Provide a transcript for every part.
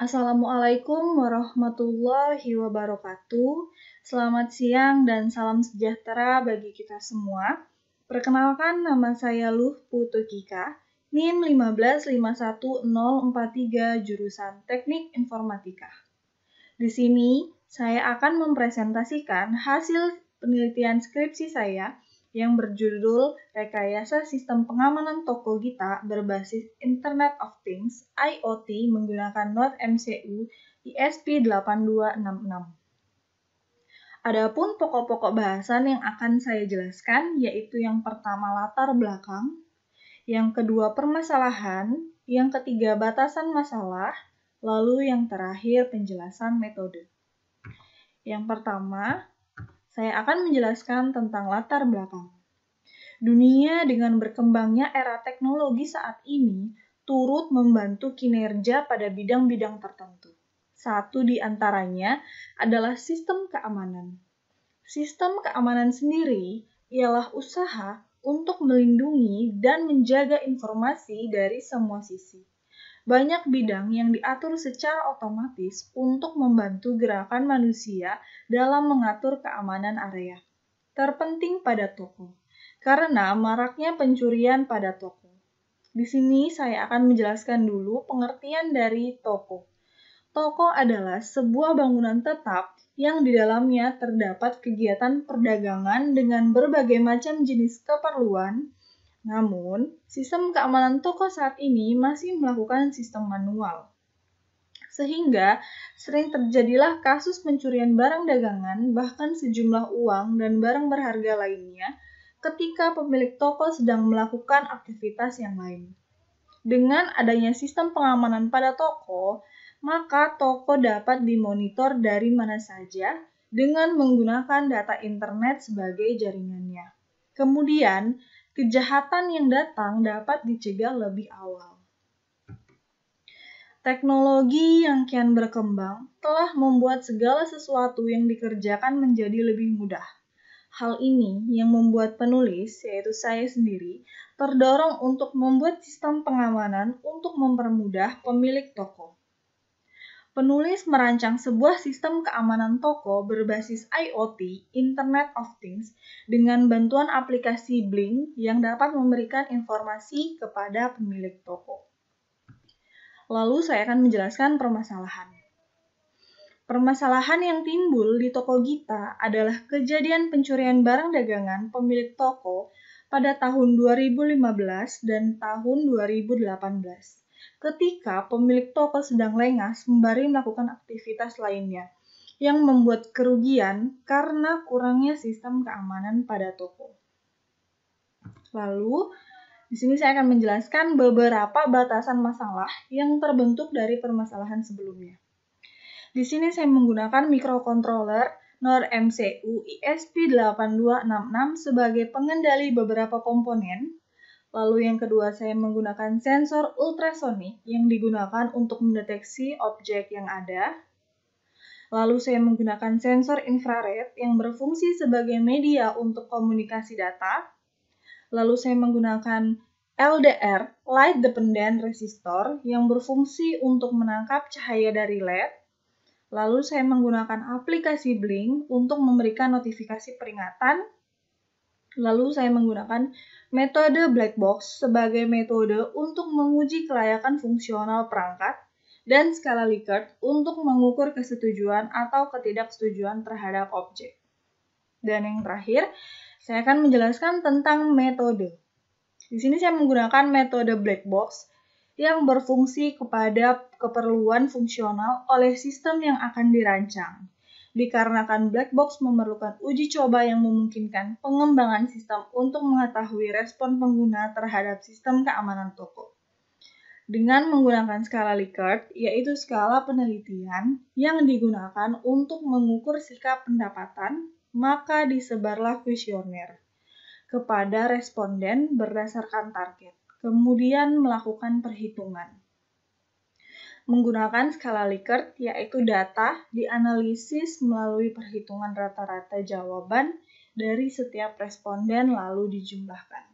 Assalamualaikum warahmatullahi wabarakatuh. Selamat siang dan salam sejahtera bagi kita semua. Perkenalkan nama saya Luh Putu Kika, NIM 1551043 jurusan Teknik Informatika. Di sini saya akan mempresentasikan hasil penelitian skripsi saya yang berjudul Rekayasa Sistem Pengamanan Toko kita berbasis Internet of Things IoT menggunakan Node MCU isp 8266 Adapun pokok-pokok bahasan yang akan saya jelaskan yaitu yang pertama latar belakang, yang kedua permasalahan, yang ketiga batasan masalah, lalu yang terakhir penjelasan metode. Yang pertama, saya akan menjelaskan tentang latar belakang. Dunia dengan berkembangnya era teknologi saat ini turut membantu kinerja pada bidang-bidang tertentu. Satu di antaranya adalah sistem keamanan. Sistem keamanan sendiri ialah usaha untuk melindungi dan menjaga informasi dari semua sisi banyak bidang yang diatur secara otomatis untuk membantu gerakan manusia dalam mengatur keamanan area. Terpenting pada toko, karena maraknya pencurian pada toko. Di sini saya akan menjelaskan dulu pengertian dari toko. Toko adalah sebuah bangunan tetap yang di dalamnya terdapat kegiatan perdagangan dengan berbagai macam jenis keperluan, namun, sistem keamanan toko saat ini masih melakukan sistem manual. Sehingga sering terjadilah kasus pencurian barang dagangan, bahkan sejumlah uang dan barang berharga lainnya ketika pemilik toko sedang melakukan aktivitas yang lain. Dengan adanya sistem pengamanan pada toko, maka toko dapat dimonitor dari mana saja dengan menggunakan data internet sebagai jaringannya. Kemudian, kejahatan yang datang dapat dicegah lebih awal. Teknologi yang kian berkembang telah membuat segala sesuatu yang dikerjakan menjadi lebih mudah. Hal ini yang membuat penulis, yaitu saya sendiri, terdorong untuk membuat sistem pengamanan untuk mempermudah pemilik toko penulis merancang sebuah sistem keamanan toko berbasis IoT (Internet of Things) dengan bantuan aplikasi Blink yang dapat memberikan informasi kepada pemilik toko. Lalu saya akan menjelaskan permasalahannya. Permasalahan yang timbul di toko Gita adalah kejadian pencurian barang dagangan pemilik toko pada tahun 2015 dan tahun 2018 ketika pemilik toko sedang lengah sembari melakukan aktivitas lainnya yang membuat kerugian karena kurangnya sistem keamanan pada toko. Lalu, di sini saya akan menjelaskan beberapa batasan masalah yang terbentuk dari permasalahan sebelumnya. Di sini saya menggunakan mikrokontroler NOR MCU ISP8266 sebagai pengendali beberapa komponen Lalu yang kedua, saya menggunakan sensor ultrasonik yang digunakan untuk mendeteksi objek yang ada. Lalu saya menggunakan sensor infrared yang berfungsi sebagai media untuk komunikasi data. Lalu saya menggunakan LDR, light dependent resistor, yang berfungsi untuk menangkap cahaya dari LED. Lalu saya menggunakan aplikasi Blink untuk memberikan notifikasi peringatan. Lalu saya menggunakan metode black box sebagai metode untuk menguji kelayakan fungsional perangkat, dan skala Likert untuk mengukur kesetujuan atau ketidaksetujuan terhadap objek. Dan yang terakhir, saya akan menjelaskan tentang metode. Di sini saya menggunakan metode black box yang berfungsi kepada keperluan fungsional oleh sistem yang akan dirancang dikarenakan black box memerlukan uji coba yang memungkinkan pengembangan sistem untuk mengetahui respon pengguna terhadap sistem keamanan toko. Dengan menggunakan skala Likert, yaitu skala penelitian yang digunakan untuk mengukur sikap pendapatan, maka disebarlah kuesioner kepada responden berdasarkan target, kemudian melakukan perhitungan menggunakan skala Likert, yaitu data dianalisis melalui perhitungan rata-rata jawaban dari setiap responden lalu dijumlahkan.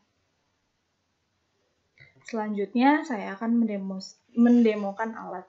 Selanjutnya, saya akan mendemokan alat.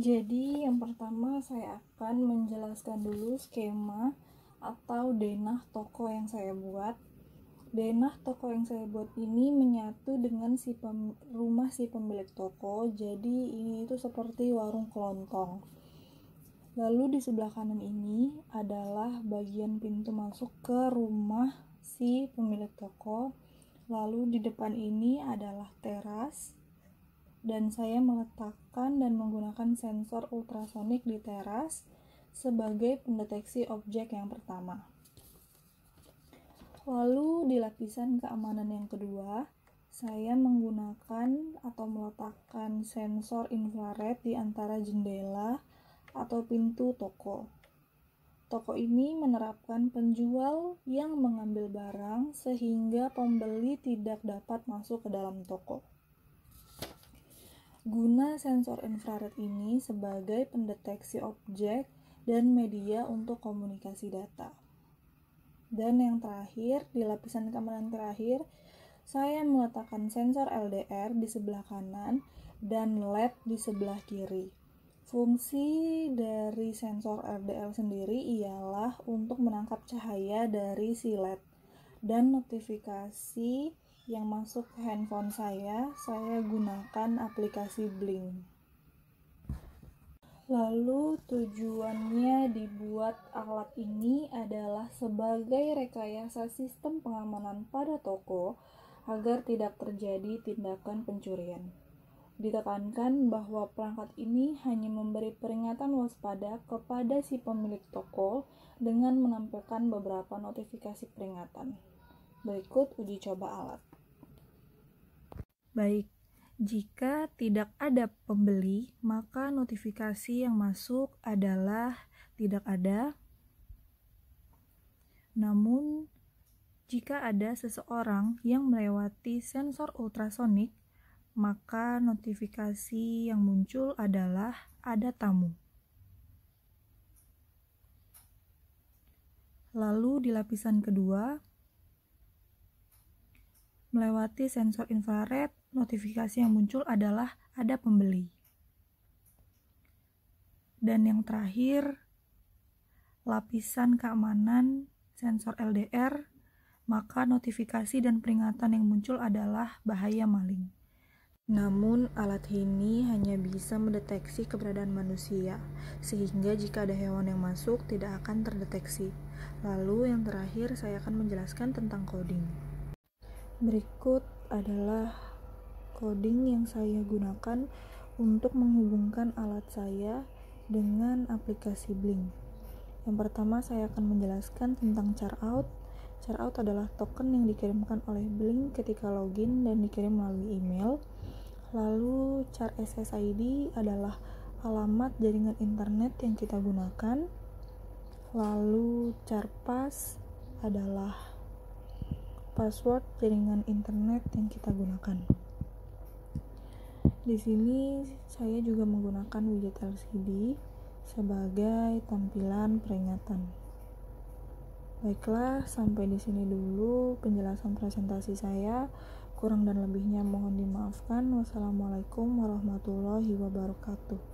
Jadi yang pertama saya akan menjelaskan dulu skema atau denah toko yang saya buat. Denah toko yang saya buat ini menyatu dengan si pem, rumah si pemilik toko. Jadi ini itu seperti warung kelontong. Lalu di sebelah kanan ini adalah bagian pintu masuk ke rumah si pemilik toko. Lalu di depan ini adalah teras dan saya meletakkan dan menggunakan sensor ultrasonik di teras sebagai pendeteksi objek yang pertama. Lalu di lapisan keamanan yang kedua, saya menggunakan atau meletakkan sensor infrared di antara jendela atau pintu toko. Toko ini menerapkan penjual yang mengambil barang sehingga pembeli tidak dapat masuk ke dalam toko. Guna sensor infrared ini sebagai pendeteksi objek dan media untuk komunikasi data. Dan yang terakhir, di lapisan keamanan terakhir, saya meletakkan sensor LDR di sebelah kanan dan LED di sebelah kiri. Fungsi dari sensor LDR sendiri ialah untuk menangkap cahaya dari si LED dan notifikasi yang masuk ke handphone saya, saya gunakan aplikasi Blink. Lalu tujuannya dibuat alat ini adalah sebagai rekayasa sistem pengamanan pada toko agar tidak terjadi tindakan pencurian. Ditekankan bahwa perangkat ini hanya memberi peringatan waspada kepada si pemilik toko dengan menampilkan beberapa notifikasi peringatan. Berikut uji coba alat. Baik, jika tidak ada pembeli, maka notifikasi yang masuk adalah tidak ada. Namun, jika ada seseorang yang melewati sensor ultrasonik, maka notifikasi yang muncul adalah ada tamu. Lalu di lapisan kedua, melewati sensor infrared, notifikasi yang muncul adalah ada pembeli. Dan yang terakhir, lapisan keamanan sensor LDR, maka notifikasi dan peringatan yang muncul adalah bahaya maling. Namun, alat ini hanya bisa mendeteksi keberadaan manusia, sehingga jika ada hewan yang masuk tidak akan terdeteksi. Lalu, yang terakhir, saya akan menjelaskan tentang coding. Berikut adalah coding yang saya gunakan untuk menghubungkan alat saya dengan aplikasi Blink. Yang pertama saya akan menjelaskan tentang char-out. Char-out adalah token yang dikirimkan oleh Blink ketika login dan dikirim melalui email. Lalu char SSID adalah alamat jaringan internet yang kita gunakan. Lalu char pass adalah password jaringan internet yang kita gunakan. Di sini saya juga menggunakan widget LCD sebagai tampilan peringatan. Baiklah, sampai di sini dulu penjelasan presentasi saya. Kurang dan lebihnya mohon dimaafkan. Wassalamualaikum warahmatullahi wabarakatuh.